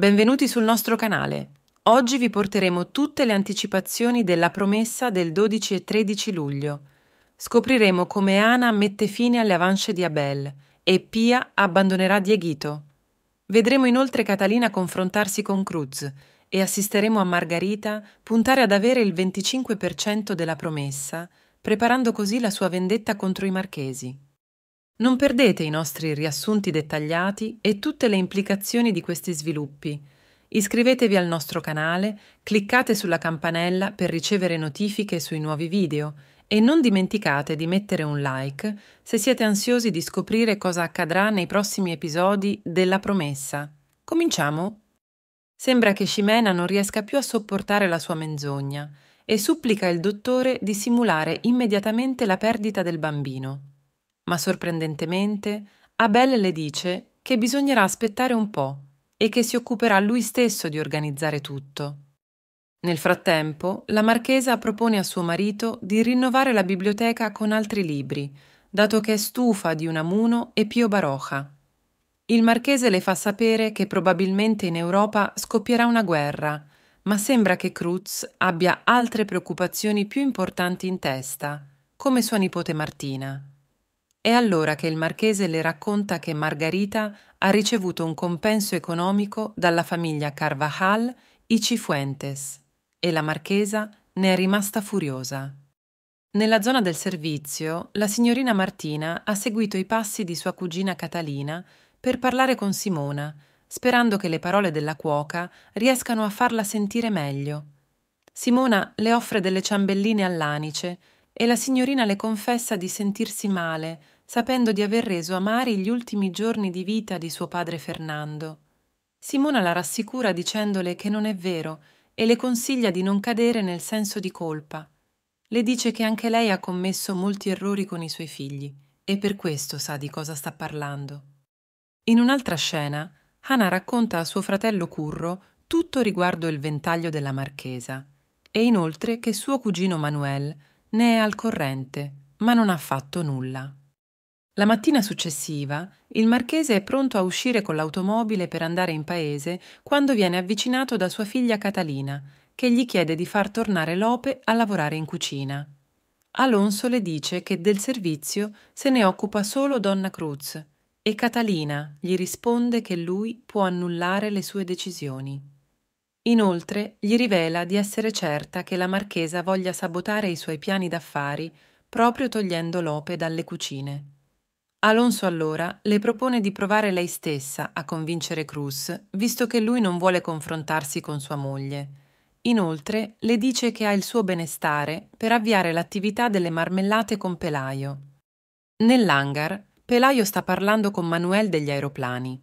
Benvenuti sul nostro canale. Oggi vi porteremo tutte le anticipazioni della promessa del 12 e 13 luglio. Scopriremo come Ana mette fine alle avance di Abel e Pia abbandonerà Dieghito. Vedremo inoltre Catalina confrontarsi con Cruz e assisteremo a Margarita puntare ad avere il 25% della promessa, preparando così la sua vendetta contro i marchesi. Non perdete i nostri riassunti dettagliati e tutte le implicazioni di questi sviluppi. Iscrivetevi al nostro canale, cliccate sulla campanella per ricevere notifiche sui nuovi video e non dimenticate di mettere un like se siete ansiosi di scoprire cosa accadrà nei prossimi episodi della promessa. Cominciamo? Sembra che Scimena non riesca più a sopportare la sua menzogna e supplica il dottore di simulare immediatamente la perdita del bambino ma sorprendentemente Abel le dice che bisognerà aspettare un po' e che si occuperà lui stesso di organizzare tutto. Nel frattempo, la marchesa propone a suo marito di rinnovare la biblioteca con altri libri, dato che è stufa di Unamuno e Pio Baroja. Il marchese le fa sapere che probabilmente in Europa scoppierà una guerra, ma sembra che Cruz abbia altre preoccupazioni più importanti in testa, come sua nipote Martina. È allora che il marchese le racconta che Margarita ha ricevuto un compenso economico dalla famiglia Carvajal i Cifuentes e la marchesa ne è rimasta furiosa. Nella zona del servizio, la signorina Martina ha seguito i passi di sua cugina Catalina per parlare con Simona, sperando che le parole della cuoca riescano a farla sentire meglio. Simona le offre delle ciambelline all'anice e la signorina le confessa di sentirsi male, sapendo di aver reso amari gli ultimi giorni di vita di suo padre Fernando. Simona la rassicura dicendole che non è vero e le consiglia di non cadere nel senso di colpa. Le dice che anche lei ha commesso molti errori con i suoi figli e per questo sa di cosa sta parlando. In un'altra scena, Hannah racconta a suo fratello Curro tutto riguardo il ventaglio della marchesa e inoltre che suo cugino Manuel ne è al corrente, ma non ha fatto nulla. La mattina successiva il marchese è pronto a uscire con l'automobile per andare in paese quando viene avvicinato da sua figlia Catalina, che gli chiede di far tornare Lope a lavorare in cucina. Alonso le dice che del servizio se ne occupa solo Donna Cruz e Catalina gli risponde che lui può annullare le sue decisioni. Inoltre gli rivela di essere certa che la marchesa voglia sabotare i suoi piani d'affari proprio togliendo Lope dalle cucine. Alonso allora le propone di provare lei stessa a convincere Cruz, visto che lui non vuole confrontarsi con sua moglie. Inoltre le dice che ha il suo benestare per avviare l'attività delle marmellate con Pelaio. Nell'hangar, Pelaio sta parlando con Manuel degli aeroplani.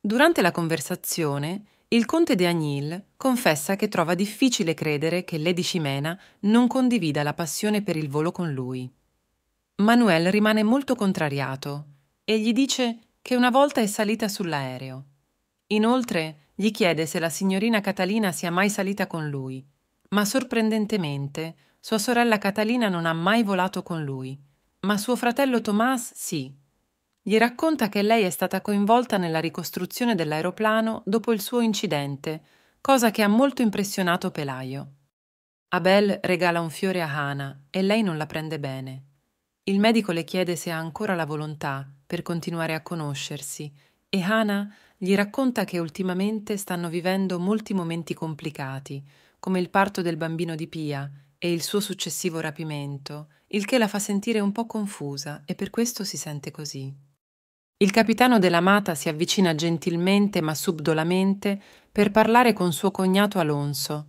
Durante la conversazione, il conte de Agnil confessa che trova difficile credere che Lady Scimena non condivida la passione per il volo con lui. Manuel rimane molto contrariato e gli dice che una volta è salita sull'aereo. Inoltre gli chiede se la signorina Catalina sia mai salita con lui, ma sorprendentemente sua sorella Catalina non ha mai volato con lui, ma suo fratello Tomás sì. Gli racconta che lei è stata coinvolta nella ricostruzione dell'aeroplano dopo il suo incidente, cosa che ha molto impressionato Pelaio. Abel regala un fiore a Hana e lei non la prende bene. Il medico le chiede se ha ancora la volontà per continuare a conoscersi e Hana gli racconta che ultimamente stanno vivendo molti momenti complicati, come il parto del bambino di Pia e il suo successivo rapimento, il che la fa sentire un po' confusa e per questo si sente così. Il capitano dell'amata si avvicina gentilmente ma subdolamente per parlare con suo cognato Alonso.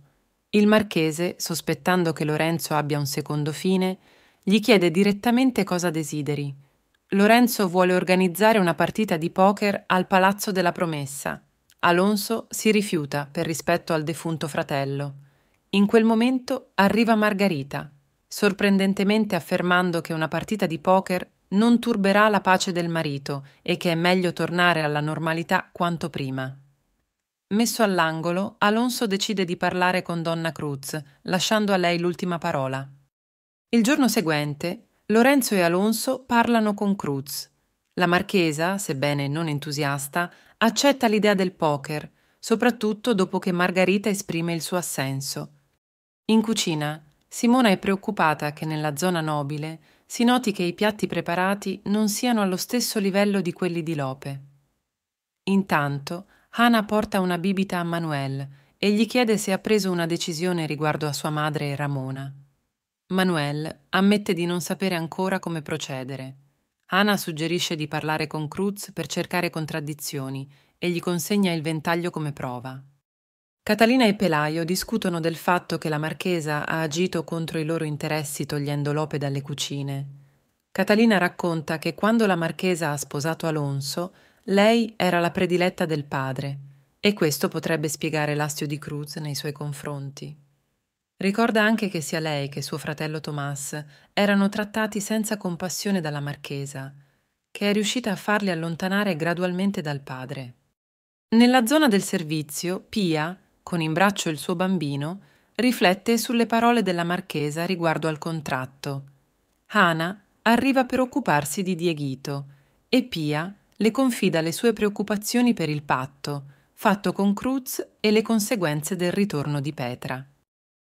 Il marchese, sospettando che Lorenzo abbia un secondo fine, gli chiede direttamente cosa desideri. Lorenzo vuole organizzare una partita di poker al Palazzo della Promessa. Alonso si rifiuta per rispetto al defunto fratello. In quel momento arriva Margherita, sorprendentemente affermando che una partita di poker non turberà la pace del marito e che è meglio tornare alla normalità quanto prima. Messo all'angolo, Alonso decide di parlare con Donna Cruz, lasciando a lei l'ultima parola. Il giorno seguente, Lorenzo e Alonso parlano con Cruz. La marchesa, sebbene non entusiasta, accetta l'idea del poker, soprattutto dopo che Margarita esprime il suo assenso. In cucina, Simona è preoccupata che nella zona nobile si noti che i piatti preparati non siano allo stesso livello di quelli di Lope. Intanto, Hannah porta una bibita a Manuel e gli chiede se ha preso una decisione riguardo a sua madre e Ramona. Manuel ammette di non sapere ancora come procedere. Hannah suggerisce di parlare con Cruz per cercare contraddizioni e gli consegna il ventaglio come prova. Catalina e Pelaio discutono del fatto che la marchesa ha agito contro i loro interessi togliendo Lope dalle cucine. Catalina racconta che quando la marchesa ha sposato Alonso, lei era la prediletta del padre, e questo potrebbe spiegare l'astio di Cruz nei suoi confronti. Ricorda anche che sia lei che suo fratello Tomas erano trattati senza compassione dalla marchesa, che è riuscita a farli allontanare gradualmente dal padre. Nella zona del servizio, Pia con in braccio il suo bambino, riflette sulle parole della marchesa riguardo al contratto. Hana arriva per occuparsi di Dieghito e Pia le confida le sue preoccupazioni per il patto, fatto con Cruz e le conseguenze del ritorno di Petra.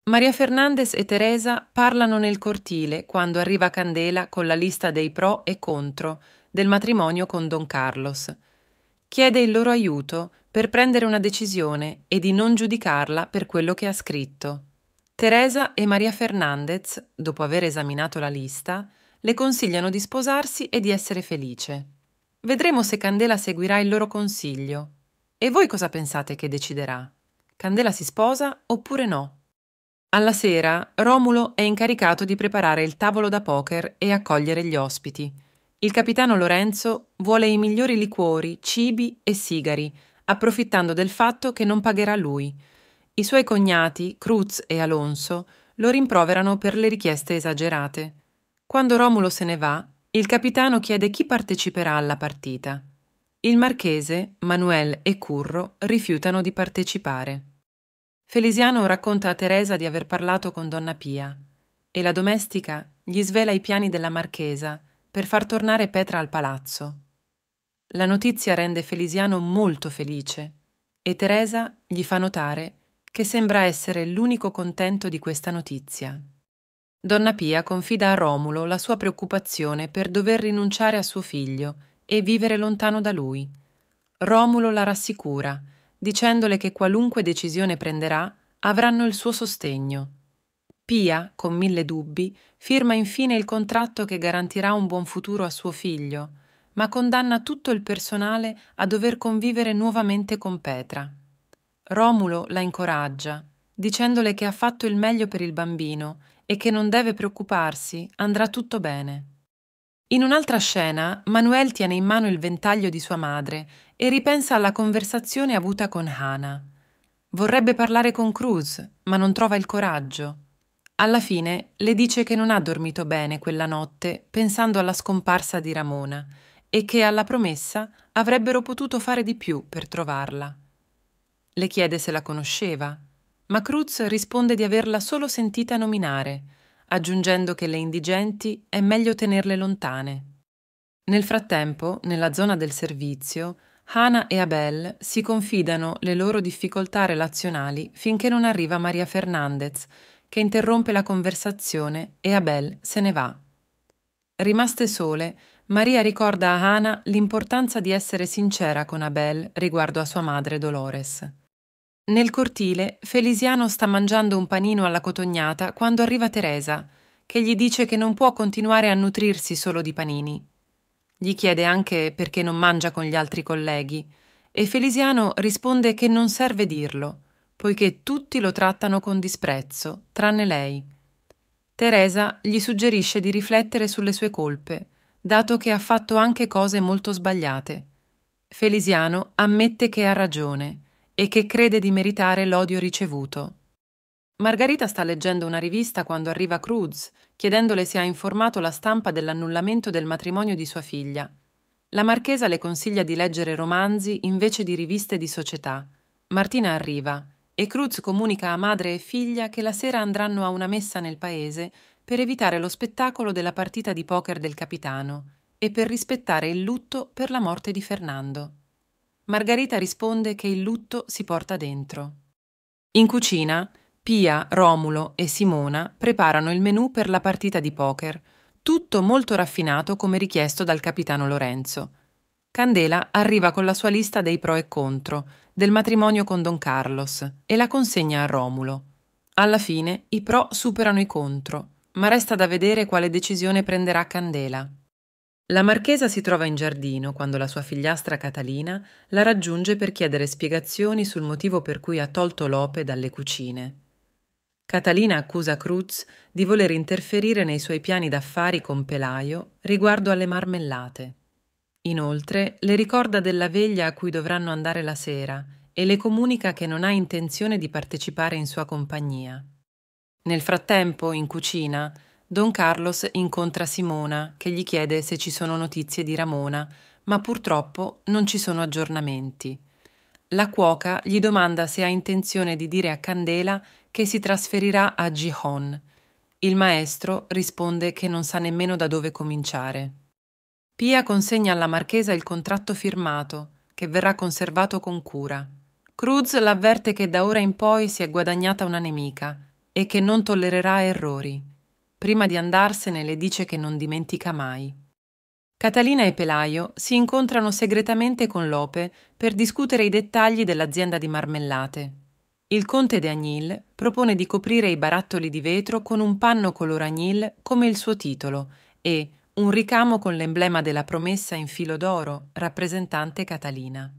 Maria Fernandez e Teresa parlano nel cortile quando arriva Candela con la lista dei pro e contro del matrimonio con Don Carlos. Chiede il loro aiuto per prendere una decisione e di non giudicarla per quello che ha scritto. Teresa e Maria Fernandez, dopo aver esaminato la lista, le consigliano di sposarsi e di essere felice. Vedremo se Candela seguirà il loro consiglio. E voi cosa pensate che deciderà? Candela si sposa oppure no? Alla sera, Romulo è incaricato di preparare il tavolo da poker e accogliere gli ospiti. Il capitano Lorenzo vuole i migliori liquori, cibi e sigari approfittando del fatto che non pagherà lui. I suoi cognati, Cruz e Alonso, lo rimproverano per le richieste esagerate. Quando Romulo se ne va, il capitano chiede chi parteciperà alla partita. Il marchese, Manuel e Curro rifiutano di partecipare. Felisiano racconta a Teresa di aver parlato con Donna Pia e la domestica gli svela i piani della marchesa per far tornare Petra al palazzo. La notizia rende Felisiano molto felice e Teresa gli fa notare che sembra essere l'unico contento di questa notizia. Donna Pia confida a Romulo la sua preoccupazione per dover rinunciare a suo figlio e vivere lontano da lui. Romulo la rassicura, dicendole che qualunque decisione prenderà avranno il suo sostegno. Pia, con mille dubbi, firma infine il contratto che garantirà un buon futuro a suo figlio, ma condanna tutto il personale a dover convivere nuovamente con Petra. Romulo la incoraggia, dicendole che ha fatto il meglio per il bambino e che non deve preoccuparsi, andrà tutto bene. In un'altra scena, Manuel tiene in mano il ventaglio di sua madre e ripensa alla conversazione avuta con Hannah. Vorrebbe parlare con Cruz, ma non trova il coraggio. Alla fine le dice che non ha dormito bene quella notte pensando alla scomparsa di Ramona e che alla promessa avrebbero potuto fare di più per trovarla. Le chiede se la conosceva, ma Cruz risponde di averla solo sentita nominare, aggiungendo che le indigenti è meglio tenerle lontane. Nel frattempo, nella zona del servizio, Hannah e Abel si confidano le loro difficoltà relazionali finché non arriva Maria Fernandez, che interrompe la conversazione e Abel se ne va. Rimaste sole, Maria ricorda a Hannah l'importanza di essere sincera con Abel riguardo a sua madre Dolores. Nel cortile, Felisiano sta mangiando un panino alla cotognata quando arriva Teresa, che gli dice che non può continuare a nutrirsi solo di panini. Gli chiede anche perché non mangia con gli altri colleghi, e Felisiano risponde che non serve dirlo, poiché tutti lo trattano con disprezzo, tranne lei. Teresa gli suggerisce di riflettere sulle sue colpe dato che ha fatto anche cose molto sbagliate. Felisiano ammette che ha ragione e che crede di meritare l'odio ricevuto. Margarita sta leggendo una rivista quando arriva Cruz, chiedendole se ha informato la stampa dell'annullamento del matrimonio di sua figlia. La marchesa le consiglia di leggere romanzi invece di riviste di società. Martina arriva e Cruz comunica a madre e figlia che la sera andranno a una messa nel paese per evitare lo spettacolo della partita di poker del capitano e per rispettare il lutto per la morte di Fernando. Margherita risponde che il lutto si porta dentro. In cucina, Pia, Romulo e Simona preparano il menù per la partita di poker, tutto molto raffinato come richiesto dal capitano Lorenzo. Candela arriva con la sua lista dei pro e contro del matrimonio con Don Carlos e la consegna a Romulo. Alla fine i pro superano i contro ma resta da vedere quale decisione prenderà Candela. La marchesa si trova in giardino quando la sua figliastra Catalina la raggiunge per chiedere spiegazioni sul motivo per cui ha tolto Lope dalle cucine. Catalina accusa Cruz di voler interferire nei suoi piani d'affari con Pelaio riguardo alle marmellate. Inoltre le ricorda della veglia a cui dovranno andare la sera e le comunica che non ha intenzione di partecipare in sua compagnia. Nel frattempo, in cucina, Don Carlos incontra Simona, che gli chiede se ci sono notizie di Ramona, ma purtroppo non ci sono aggiornamenti. La cuoca gli domanda se ha intenzione di dire a Candela che si trasferirà a Gijon. Il maestro risponde che non sa nemmeno da dove cominciare. Pia consegna alla marchesa il contratto firmato, che verrà conservato con cura. Cruz l'avverte che da ora in poi si è guadagnata una nemica e che non tollererà errori. Prima di andarsene le dice che non dimentica mai. Catalina e Pelaio si incontrano segretamente con Lope per discutere i dettagli dell'azienda di marmellate. Il conte de Agnil propone di coprire i barattoli di vetro con un panno color agnil come il suo titolo e un ricamo con l'emblema della promessa in filo d'oro, rappresentante Catalina.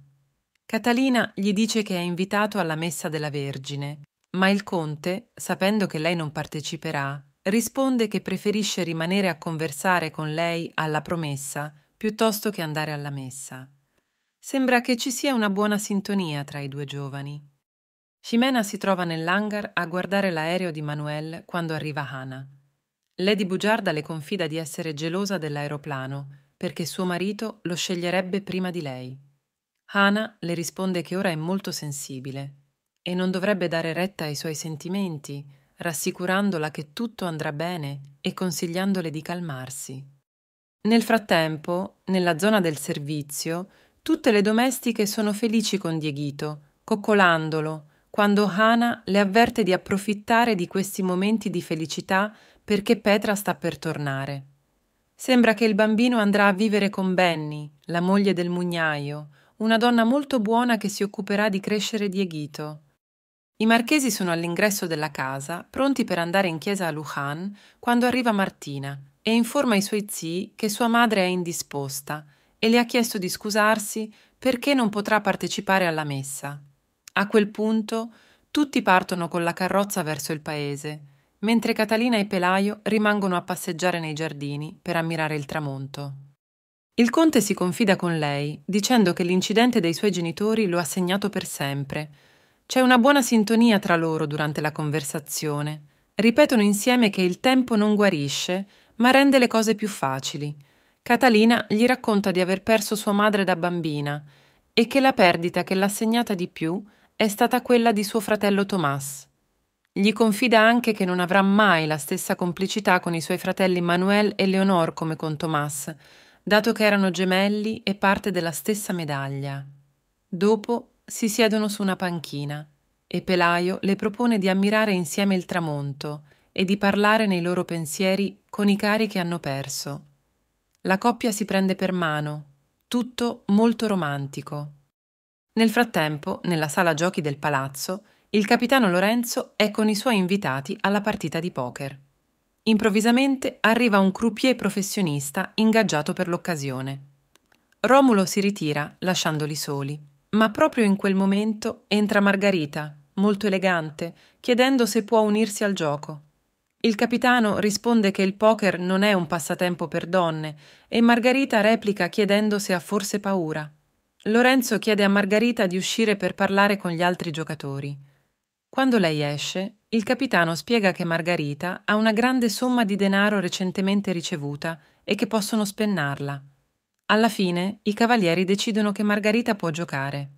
Catalina gli dice che è invitato alla messa della Vergine ma il conte, sapendo che lei non parteciperà, risponde che preferisce rimanere a conversare con lei alla promessa piuttosto che andare alla messa. Sembra che ci sia una buona sintonia tra i due giovani. Ximena si trova nell'hangar a guardare l'aereo di Manuel quando arriva Hana. Lady Bugiarda le confida di essere gelosa dell'aeroplano perché suo marito lo sceglierebbe prima di lei. Hana le risponde che ora è molto sensibile e non dovrebbe dare retta ai suoi sentimenti, rassicurandola che tutto andrà bene e consigliandole di calmarsi. Nel frattempo, nella zona del servizio, tutte le domestiche sono felici con Dieghito, coccolandolo, quando Hana le avverte di approfittare di questi momenti di felicità perché Petra sta per tornare. Sembra che il bambino andrà a vivere con Benny, la moglie del mugnaio, una donna molto buona che si occuperà di crescere Dieghito. I marchesi sono all'ingresso della casa, pronti per andare in chiesa a Lujan, quando arriva Martina e informa i suoi zii che sua madre è indisposta e le ha chiesto di scusarsi perché non potrà partecipare alla messa. A quel punto tutti partono con la carrozza verso il paese, mentre Catalina e Pelaio rimangono a passeggiare nei giardini per ammirare il tramonto. Il conte si confida con lei, dicendo che l'incidente dei suoi genitori lo ha segnato per sempre c'è una buona sintonia tra loro durante la conversazione. Ripetono insieme che il tempo non guarisce, ma rende le cose più facili. Catalina gli racconta di aver perso sua madre da bambina e che la perdita che l'ha segnata di più è stata quella di suo fratello Tomas. Gli confida anche che non avrà mai la stessa complicità con i suoi fratelli Manuel e Leonor come con Tomas, dato che erano gemelli e parte della stessa medaglia. Dopo si siedono su una panchina e Pelaio le propone di ammirare insieme il tramonto e di parlare nei loro pensieri con i cari che hanno perso. La coppia si prende per mano, tutto molto romantico. Nel frattempo, nella sala giochi del palazzo, il capitano Lorenzo è con i suoi invitati alla partita di poker. Improvvisamente arriva un croupier professionista ingaggiato per l'occasione. Romulo si ritira lasciandoli soli. Ma proprio in quel momento entra Margherita, molto elegante, chiedendo se può unirsi al gioco. Il capitano risponde che il poker non è un passatempo per donne e Margherita replica chiedendo se ha forse paura. Lorenzo chiede a Margherita di uscire per parlare con gli altri giocatori. Quando lei esce, il capitano spiega che Margherita ha una grande somma di denaro recentemente ricevuta e che possono spennarla. Alla fine i cavalieri decidono che Margarita può giocare.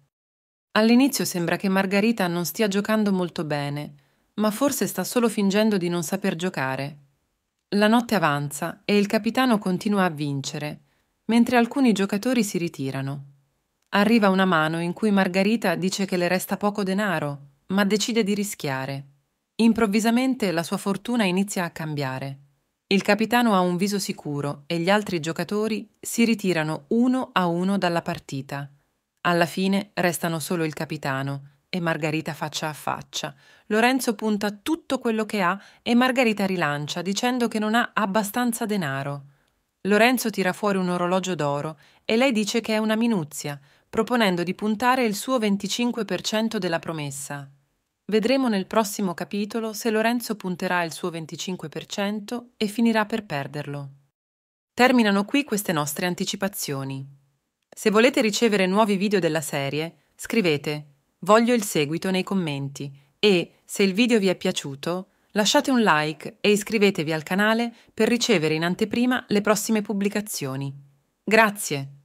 All'inizio sembra che Margarita non stia giocando molto bene, ma forse sta solo fingendo di non saper giocare. La notte avanza e il capitano continua a vincere, mentre alcuni giocatori si ritirano. Arriva una mano in cui Margarita dice che le resta poco denaro, ma decide di rischiare. Improvvisamente la sua fortuna inizia a cambiare. Il capitano ha un viso sicuro e gli altri giocatori si ritirano uno a uno dalla partita. Alla fine restano solo il capitano e Margarita faccia a faccia. Lorenzo punta tutto quello che ha e Margarita rilancia dicendo che non ha abbastanza denaro. Lorenzo tira fuori un orologio d'oro e lei dice che è una minuzia, proponendo di puntare il suo 25% della promessa. Vedremo nel prossimo capitolo se Lorenzo punterà il suo 25% e finirà per perderlo. Terminano qui queste nostre anticipazioni. Se volete ricevere nuovi video della serie, scrivete voglio il seguito nei commenti e, se il video vi è piaciuto, lasciate un like e iscrivetevi al canale per ricevere in anteprima le prossime pubblicazioni. Grazie!